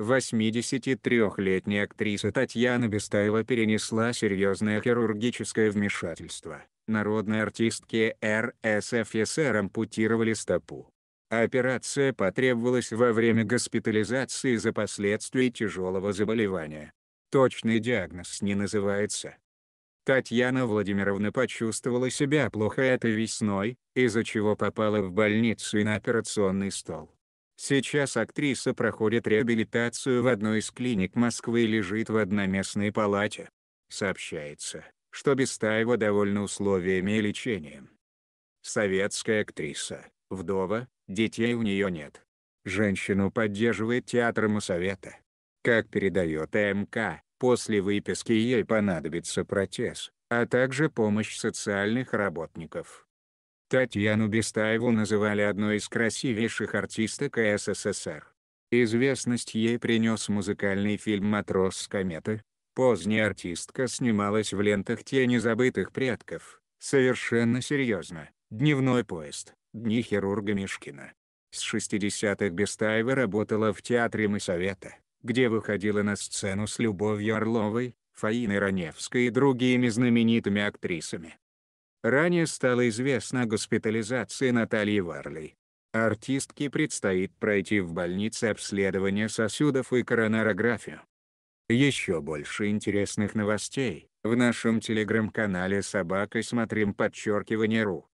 83-летняя актриса Татьяна Бестаева перенесла серьезное хирургическое вмешательство. Народной артистке РСФСР ампутировали стопу. Операция потребовалась во время госпитализации за последствия тяжелого заболевания. Точный диагноз не называется. Татьяна Владимировна почувствовала себя плохо этой весной, из-за чего попала в больницу и на операционный стол. Сейчас актриса проходит реабилитацию в одной из клиник Москвы и лежит в одноместной палате. Сообщается, что Бестаева довольна условиями и лечением. Советская актриса, вдова, детей у нее нет. Женщину поддерживает театр Моссовета. Как передает МК, после выписки ей понадобится протез, а также помощь социальных работников. Татьяну Бестаеву называли одной из красивейших артисток СССР. Известность ей принес музыкальный фильм «Матрос с кометы». Поздняя артистка снималась в лентах «Тени забытых предков», совершенно серьезно, «Дневной поезд», «Дни хирурга Мишкина». С 60-х Бестаева работала в Театре Моссовета, где выходила на сцену с Любовью Орловой, Фаиной Раневской и другими знаменитыми актрисами. Ранее стало известно о госпитализации Натальи Варли. Артистке предстоит пройти в больнице обследование сосудов и коронарографию. Еще больше интересных новостей в нашем телеграм-канале «Собака» смотрим подчеркивание ру.